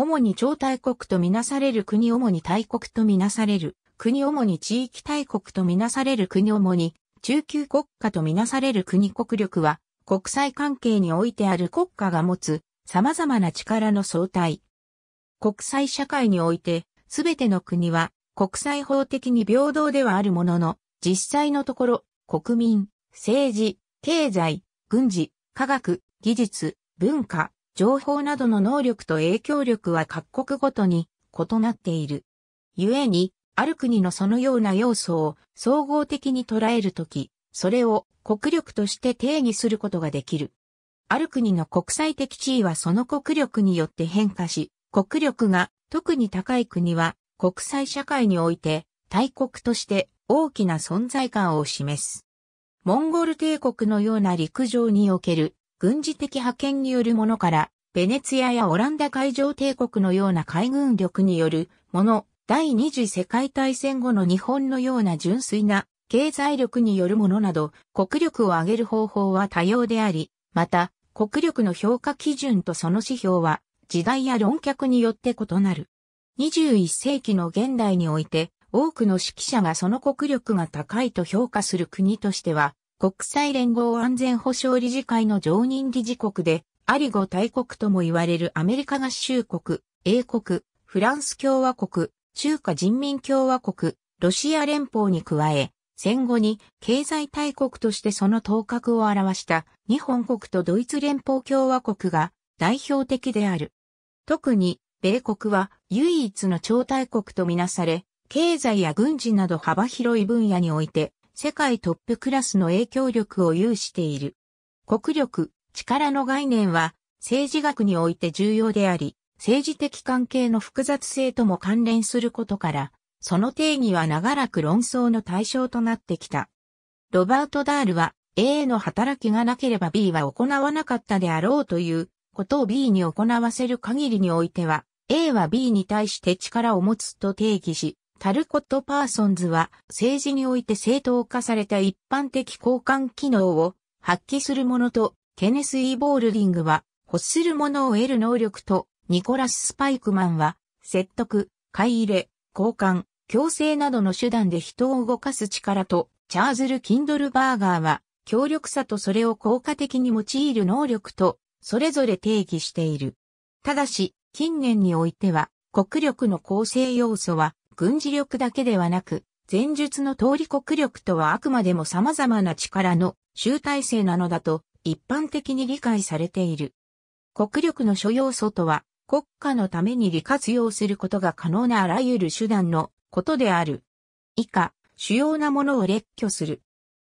主に超大国とみなされる国主に大国とみなされる国主に地域大国とみなされる国主に中級国家とみなされる国国力は国際関係においてある国家が持つ様々な力の相対。国際社会においてすべての国は国際法的に平等ではあるものの実際のところ国民、政治、経済、軍事、科学、技術、文化、情報などの能力と影響力は各国ごとに異なっている。故に、ある国のそのような要素を総合的に捉えるとき、それを国力として定義することができる。ある国の国際的地位はその国力によって変化し、国力が特に高い国は国際社会において大国として大きな存在感を示す。モンゴル帝国のような陸上における軍事的派遣によるものから、ベネツィアやオランダ海上帝国のような海軍力によるもの、第二次世界大戦後の日本のような純粋な経済力によるものなど、国力を上げる方法は多様であり、また、国力の評価基準とその指標は、時代や論客によって異なる。21世紀の現代において、多くの指揮者がその国力が高いと評価する国としては、国際連合安全保障理事会の常任理事国で、ありゴ大国とも言われるアメリカ合衆国、英国、フランス共和国、中華人民共和国、ロシア連邦に加え、戦後に経済大国としてその頭角を表した日本国とドイツ連邦共和国が代表的である。特に米国は唯一の超大国とみなされ、経済や軍事など幅広い分野において世界トップクラスの影響力を有している。国力、力の概念は政治学において重要であり、政治的関係の複雑性とも関連することから、その定義は長らく論争の対象となってきた。ロバート・ダールは A の働きがなければ B は行わなかったであろうということを B に行わせる限りにおいては、A は B に対して力を持つと定義し、タルコット・パーソンズは政治において正当化された一般的交換機能を発揮するものと、ケネス・イ・ボールディングは欲するものを得る能力と、ニコラス・スパイクマンは説得、買い入れ、交換、強制などの手段で人を動かす力と、チャーズル・キンドルバーガーは強力さとそれを効果的に用いる能力と、それぞれ定義している。ただし、近年においては、国力の構成要素は軍事力だけではなく、前述の通り国力とはあくまでも様々な力の集大成なのだと一般的に理解されている。国力の諸要素とは、国家のために利活用することが可能なあらゆる手段のことである。以下、主要なものを列挙する。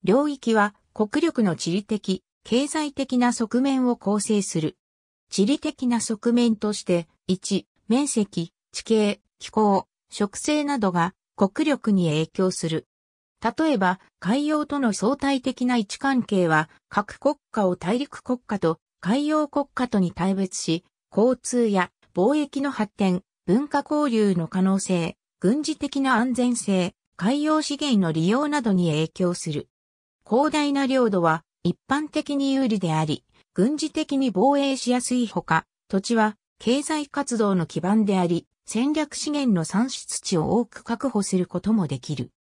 領域は国力の地理的、経済的な側面を構成する。地理的な側面として、1、面積、地形、気候、植生などが国力に影響する。例えば、海洋との相対的な位置関係は、各国家を大陸国家と海洋国家とに対別し、交通や貿易の発展、文化交流の可能性、軍事的な安全性、海洋資源の利用などに影響する。広大な領土は一般的に有利であり、軍事的に防衛しやすいほか、土地は経済活動の基盤であり、戦略資源の産出地を多く確保することもできる。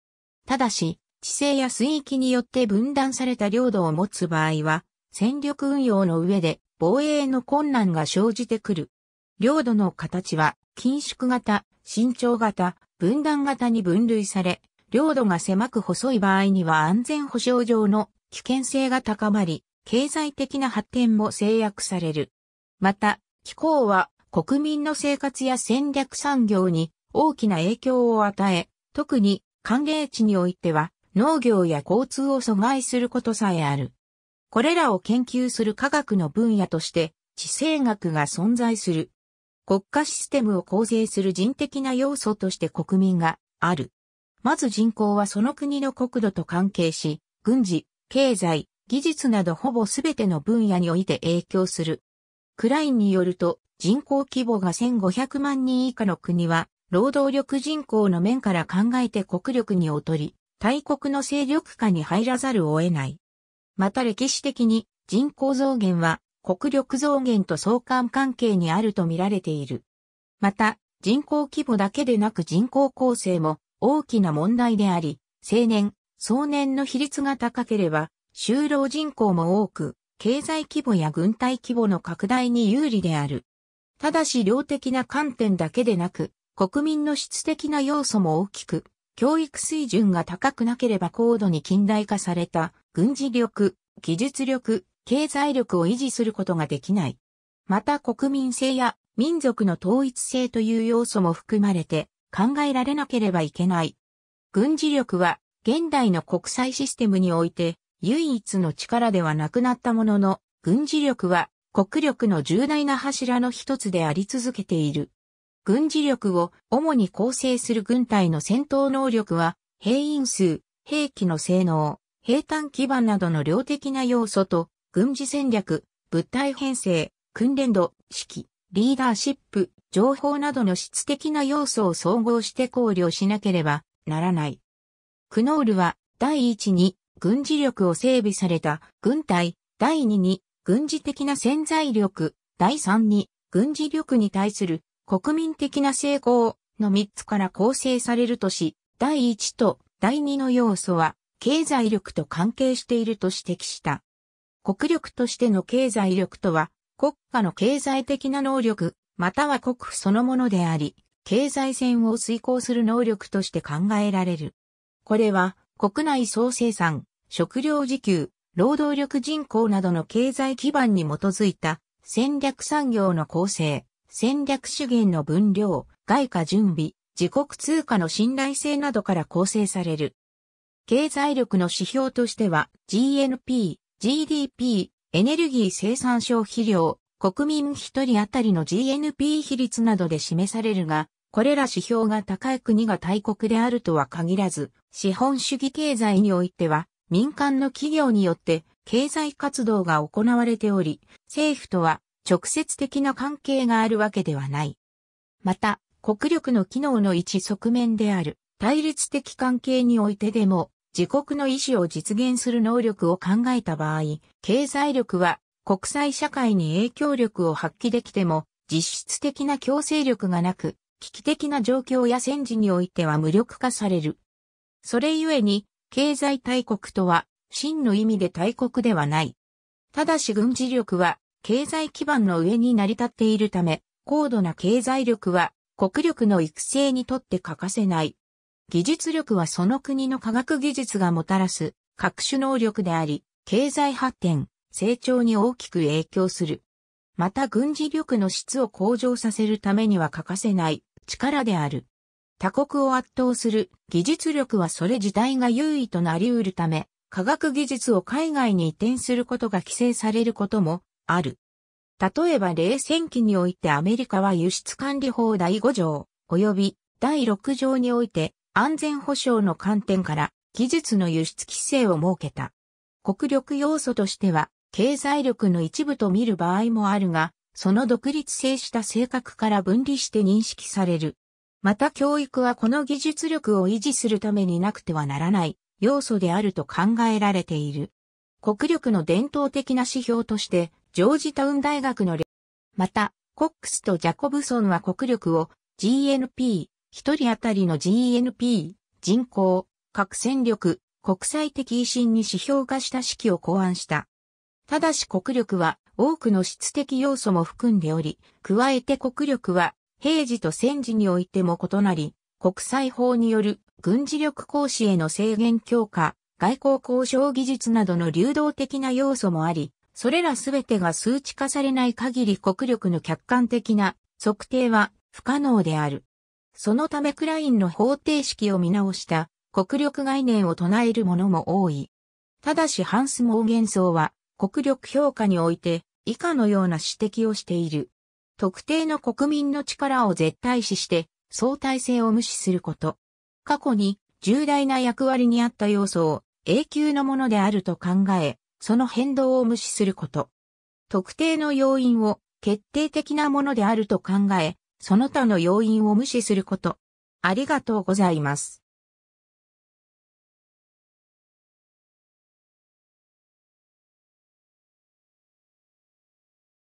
ただし、地勢や水域によって分断された領土を持つ場合は、戦力運用の上で防衛の困難が生じてくる。領土の形は、緊縮型、伸長型、分断型に分類され、領土が狭く細い場合には安全保障上の危険性が高まり、経済的な発展も制約される。また、気候は国民の生活や戦略産業に大きな影響を与え、特に寒冷地においては農業や交通を阻害することさえある。これらを研究する科学の分野として地政学が存在する。国家システムを構成する人的な要素として国民がある。まず人口はその国の国土と関係し、軍事、経済、技術などほぼすべての分野において影響する。クラインによると、人口規模が1500万人以下の国は、労働力人口の面から考えて国力に劣り、大国の勢力下に入らざるを得ない。また歴史的に人口増減は国力増減と相関関係にあると見られている。また、人口規模だけでなく人口構成も大きな問題であり、青年、壮年の比率が高ければ、就労人口も多く、経済規模や軍隊規模の拡大に有利である。ただし量的な観点だけでなく、国民の質的な要素も大きく、教育水準が高くなければ高度に近代化された軍事力、技術力、経済力を維持することができない。また国民性や民族の統一性という要素も含まれて考えられなければいけない。軍事力は現代の国際システムにおいて唯一の力ではなくなったものの、軍事力は国力の重大な柱の一つであり続けている。軍事力を主に構成する軍隊の戦闘能力は、兵員数、兵器の性能、兵艦基盤などの量的な要素と、軍事戦略、物体編成、訓練度、指揮、リーダーシップ、情報などの質的な要素を総合して考慮しなければならない。クノールは第一に軍事力を整備された軍隊、第二に軍事的な潜在力、第三に、軍事力に対する国民的な成功の3つから構成されるとし、第1と第2の要素は経済力と関係していると指摘した。国力としての経済力とは、国家の経済的な能力、または国府そのものであり、経済戦を遂行する能力として考えられる。これは、国内総生産、食料自給、労働力人口などの経済基盤に基づいた戦略産業の構成、戦略資源の分量、外貨準備、自国通貨の信頼性などから構成される。経済力の指標としては GNP、GDP、エネルギー生産消費量、国民一人当たりの GNP 比率などで示されるが、これら指標が高い国が大国であるとは限らず、資本主義経済においては、民間の企業によって経済活動が行われており、政府とは直接的な関係があるわけではない。また、国力の機能の一側面である対立的関係においてでも、自国の意思を実現する能力を考えた場合、経済力は国際社会に影響力を発揮できても、実質的な強制力がなく、危機的な状況や戦時においては無力化される。それゆえに、経済大国とは、真の意味で大国ではない。ただし軍事力は、経済基盤の上に成り立っているため、高度な経済力は、国力の育成にとって欠かせない。技術力はその国の科学技術がもたらす各種能力であり、経済発展、成長に大きく影響する。また軍事力の質を向上させるためには欠かせない力である。他国を圧倒する技術力はそれ自体が優位となり得るため、科学技術を海外に移転することが規制されることもある。例えば冷戦期においてアメリカは輸出管理法第5条及び第6条において安全保障の観点から技術の輸出規制を設けた。国力要素としては経済力の一部と見る場合もあるが、その独立性した性格から分離して認識される。また教育はこの技術力を維持するためになくてはならない要素であると考えられている。国力の伝統的な指標として、ジョージタウン大学の、また、コックスとジャコブソンは国力を GNP、一人当たりの GNP、人口、核戦力、国際的維新に指標化した式を考案した。ただし国力は多くの質的要素も含んでおり、加えて国力は平時と戦時においても異なり、国際法による軍事力行使への制限強化、外交交渉技術などの流動的な要素もあり、それらすべてが数値化されない限り国力の客観的な測定は不可能である。そのためクラインの方程式を見直した国力概念を唱える者も多い。ただしハンス・モーゲンソーは国力評価において以下のような指摘をしている。特定の国民の力を絶対視して相対性を無視すること。過去に重大な役割にあった要素を永久のものであると考え、その変動を無視すること。特定の要因を決定的なものであると考え、その他の要因を無視すること。ありがとうございます。